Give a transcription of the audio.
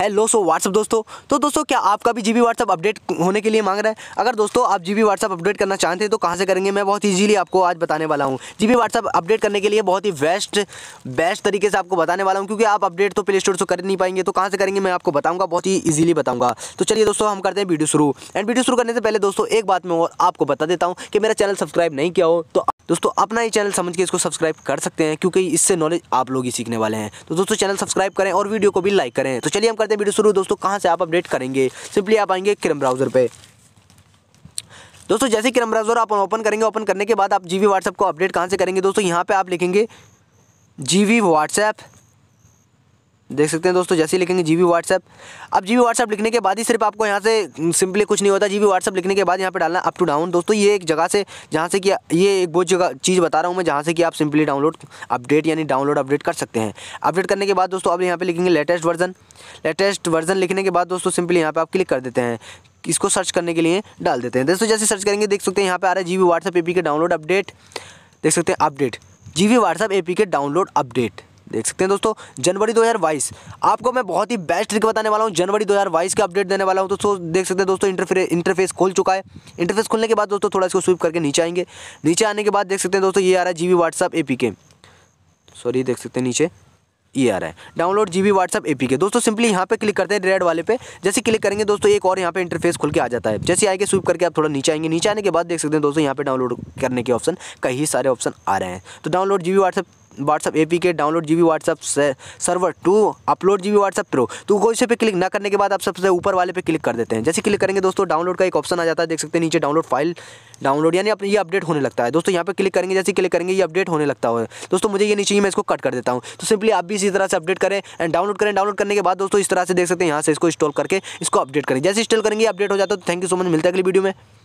hello so what's up दोस्तों तो दोस्तों क्या आपका भी जीबी व्हाट्सअप अपडेट होने के लिए मांग रहा है अगर दोस्तों आप जीबी व्हाट्सअप अपडेट करना चाहते हैं तो कहाँ से करेंगे मैं बहुत इजीली आपको आज बताने वाला हूँ जीबी व्हाट्सअप अपडेट करने के लिए बहुत ही बेस्ट बेस्ट तरीके से आपको बताने वाला हूँ क्योंकि आप अपडेट तो प्ले स्टोर से कर नहीं पाएंगे तो कहाँ से करेंगे मैं आपको बताऊँगा बहुत ही ईजिली बताऊँगा तो चलिए दोस्तों हम करते हैं वीडियो शुरू एंड वीडियो शुरू करने से पहले दोस्तों एक बात मैं आपको बता देता हूँ कि मेरा चैनल सब्सक्राइब नहीं किया हो तो दोस्तों अपना ही चैनल समझ के इसको सब्सक्राइब कर सकते हैं क्योंकि इससे नॉलेज आप लोग ही सीखने वाले हैं तो दोस्तों चैनल सब्सक्राइब करें और वीडियो को भी लाइक करें तो चलिए हम करते हैं वीडियो शुरू दोस्तों कहाँ से आप अपडेट करेंगे सिंपली आप आएंगे क्रम ब्राउज़र पर दोस्तों जैसे क्रम ब्राउज़र आप ओपन करेंगे ओपन करने के बाद आप जी वी को अपडेट कहाँ से करेंगे दोस्तों यहाँ पर आप लिखेंगे जी वी व्हाट्सएप देख सकते हैं दोस्तों जैसे ही लिखेंगे जी बी व्हाट्सएप अब जी बी व्हाट्सएप लिखने के बाद ही सिर्फ आपको यहाँ से सिंपली कुछ नहीं होता जी बी व्हाट्सएप लिखने के बाद यहाँ पे डालना अप टू डाउन दोस्तों ये एक जगह से जहाँ से कि ये एक बहुत जगह चीज़ बता रहा हूँ मैं जहाँ से कि आप सिंपली डाउनलोड अपडेट यानी डाउनलोड अपडेट कर सकते हैं अपडेट करने के बाद दोस्तों अब यहाँ पर लिखेंगे लेटेस्ट वर्जन लेटेस्ट वर्जन लिखने के बाद दोस्तों सिंपली यहाँ पर आप क्लिक कर देते हैं इसको सर्च करने के लिए डाल देते हैं दोस्तों जैसे सर्च करेंगे देख सकते हैं यहाँ पर आ रहा है जी B WhatsApp A K download update देख सकते हैं update G B WhatsApp A K download update देख सकते हैं दोस्तों जनवरी 2022 आपको मैं बहुत ही बेस्ट ट्रिक बताने वाला हूँ जनवरी 2022 का अपडेट देने वाला हूँ दोस्तों देख सकते हैं दोस्तों इंटरफे इंटरफेस खोल चुका है इंटरफेस खोलने के बाद दोस्तों थोड़ा इसको स्वीप करके नीचे आएंगे नीचे आने के बाद देख सकते हैं दोस्तों ये आ रहा है जी व्हाट्सअप ए सॉरी देख सकते हैं नीचे ये आ रहा है download G B WhatsApp A K दोस्तों सिंपली यहाँ पे क्लिक करते हैं रेड वाले पे जैसे क्लिक करेंगे दोस्तों एक और यहाँ पे इंटरफेस खुल के आ जाता है जैसे आएंगे स्वीप करके आप थोड़ा नीचे आएंगे नीचे आने के बाद देख सकते हैं दोस्तों यहाँ पे डाउनलोड करने के ऑप्शन कई सारे ऑप्शन आ रहे हैं तो download G B WhatsApp WhatsApp A P K download G B WhatsApp server to upload G B WhatsApp pro तो कोई से पे क्लिक ना करने के बाद आप सबसे ऊपर वाले पे क्लिक कर देते हैं जैसे क्लिक करेंगे दोस्तों डाउनलोड का एक ऑप्शन आ जाता है देख सकते हैं नीचे डाउनलोड फाइल डाउनलोड यानी अपने ये अपडेट होने लगता है दोस्तों यहाँ पे क्लिक करेंगे जैसे क्लिक करेंगे ये अपडेट होने लगता है दोस्तों मुझे ये नहीं चाहिए मैं इसको कट कर देता हूँ तो सिंपली आप भी इसी तरह से अपडेट करें एंड डाउनलोड करें डाउनलोड करने के बाद दोस्तों इस तरह से देख सकते हैं यहाँ से इसको इंस्टॉल करके इसको अपडेट करें जैसे इंस्टॉल करेंगे अपडेट हो जाता है तो थैंक यू सो मच मिलता है अगली वीडियो में